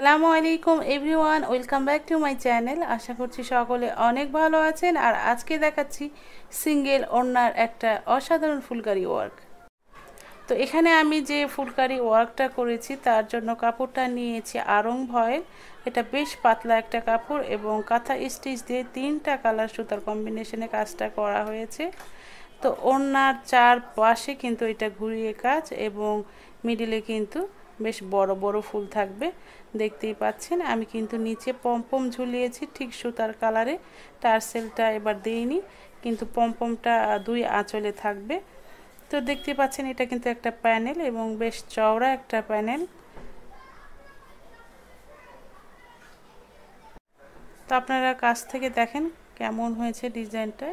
সালামু আলাইকুম everyone welcome back to my channel আশা করছি সকলে অনেক ভালো আছেন আর আজকে দেখাচ্ছি সিঙ্গেল ওড়নার একটা অসাধারণ ফুলকারি ওয়ার্ক তো এখানে আমি যে ফুলকারি ওয়ার্কটা করেছি তার জন্য কাপড়টা নিয়েছি আরং ভয়েল এটা বেশ পাতলা একটা কাপড় এবং কাঁথা স্টিচ দিয়ে তিনটা কালার সুতার কম্বিনেশনে কাজটা করা হয়েছে তো ওড়নার চার পাশে কিন্তু এটা ঘুরিয়ে কাজ এবং মিডিলে কিন্তু বেশ বড় বড় ফুল থাকবে দেখতেই পাচ্ছেন আমি কিন্তু নিচে পম্পম ঝুলিয়েছি ঠিক সুতার কালারে টার্সেলটা এবার দিইনি কিন্তু পম্পমটা দুই আঁচলে থাকবে তো দেখতে পাচ্ছেন এটা কিন্তু একটা প্যানেল এবং বেশ চওড়া একটা প্যানেল তো আপনারা কাছ থেকে দেখেন কেমন হয়েছে ডিজাইনটা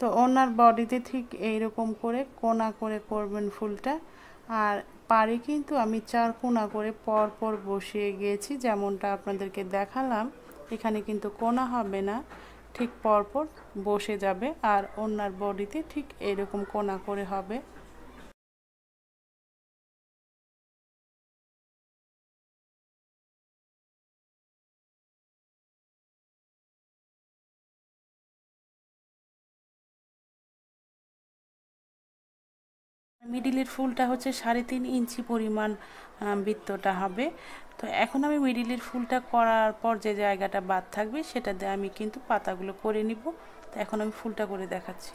তো ওনার বডিতে ঠিক এইরকম করে কোনা করে করবেন ফুলটা আর পারে কিন্তু আমি চার কোনা করে পর পর বসিয়ে গিয়েছি যেমনটা আপনাদেরকে দেখালাম এখানে কিন্তু কোনা হবে না ঠিক পর পর বসে যাবে আর ওনার বডিতে ঠিক এরকম কোনা করে হবে মিডিলের ফুলটা হচ্ছে সাড়ে তিন ইঞ্চি পরিমাণ বৃত্তটা হবে তো এখন আমি মিডিলের ফুলটা করার পর যে জায়গাটা বাদ থাকবে সেটা দিয়ে আমি কিন্তু পাতাগুলো করে নিব তো এখন আমি ফুলটা করে দেখাচ্ছি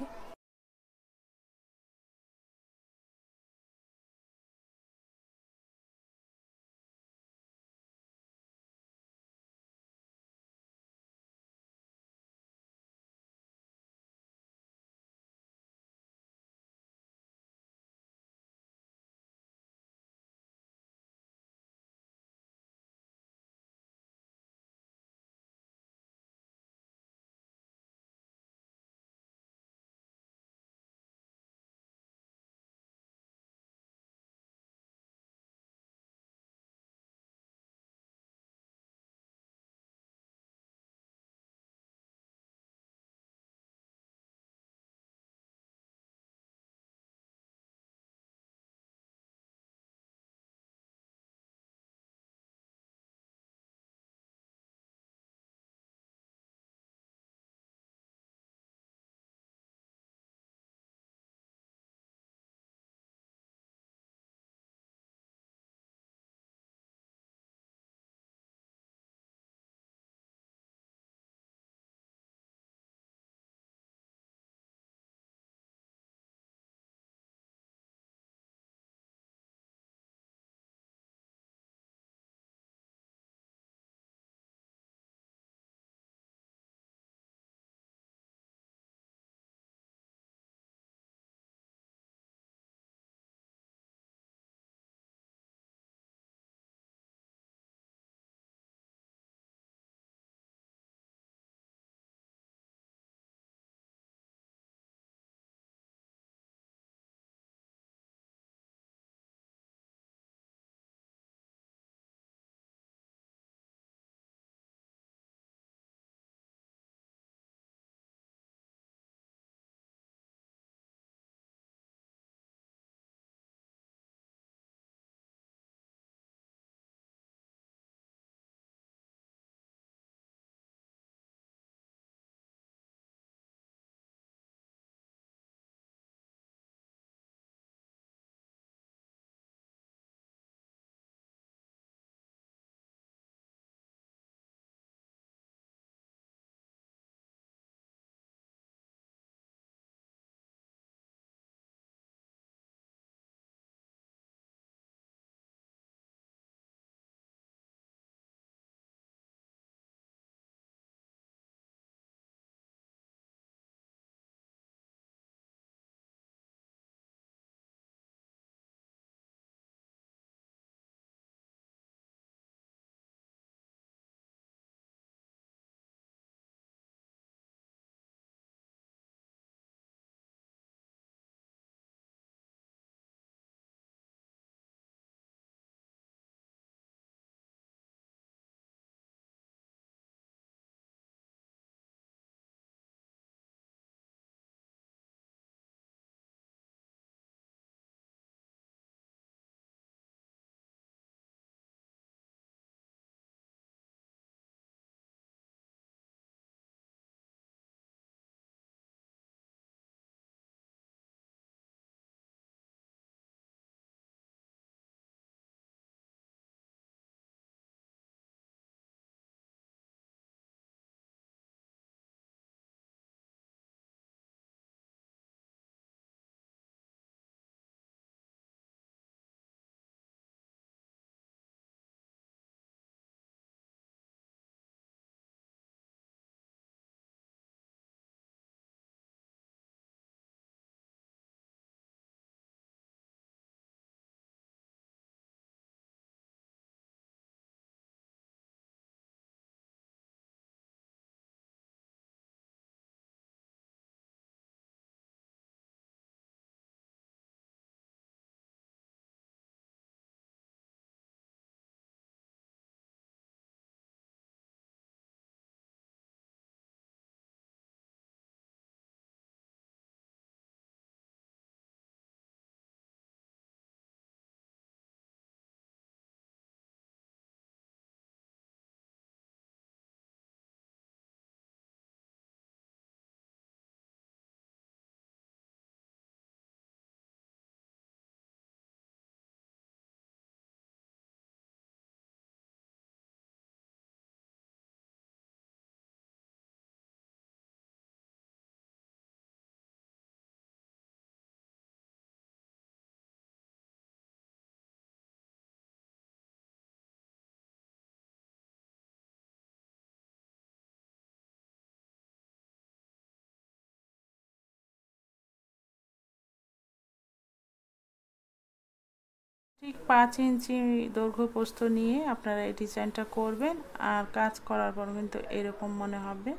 ঠিক পাঁচ ইঞ্চি দৈর্ঘ্য পোস্ত নিয়ে আপনারা এই ডিজাইনটা করবেন আর কাজ করার পর কিন্তু এরকম মনে হবে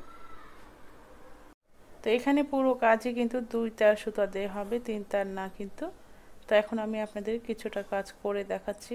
তো এখানে পুরো কাজে কিন্তু দুই তার সুতা দেওয়া হবে তিন তার না কিন্তু তো এখন আমি আপনাদের কিছুটা কাজ করে দেখাচ্ছি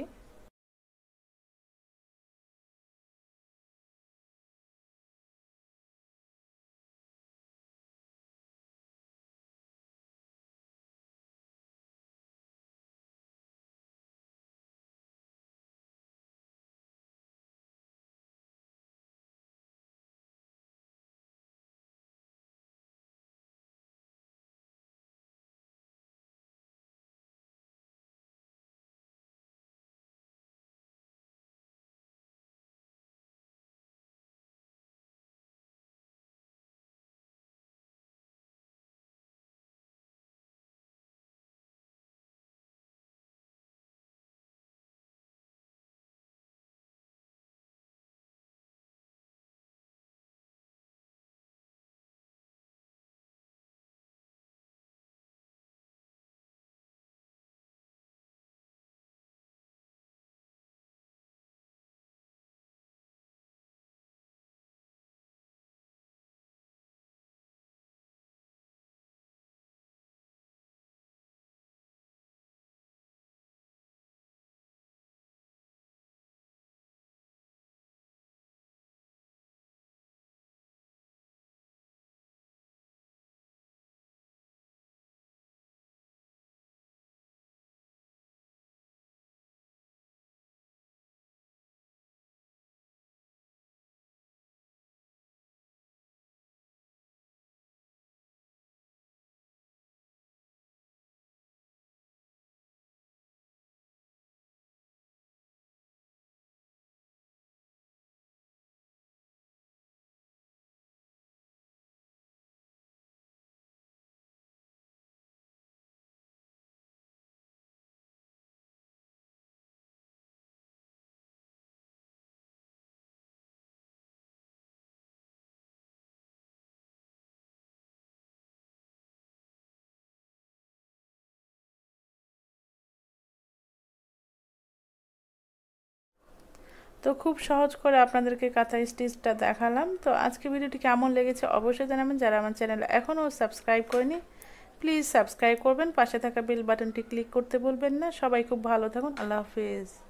তো খুব সহজ করে আপনাদেরকে কাঁথা স্টিচটা দেখালাম তো আজকে ভিডিওটি কেমন লেগেছে অবশ্যই জানাবেন যারা আমার চ্যানেল এখনও সাবস্ক্রাইব করেনি প্লিজ সাবস্ক্রাইব করবেন পাশে থাকা বেল বাটনটি ক্লিক করতে বলবেন না সবাই খুব ভালো থাকুন আল্লাহ হাফিজ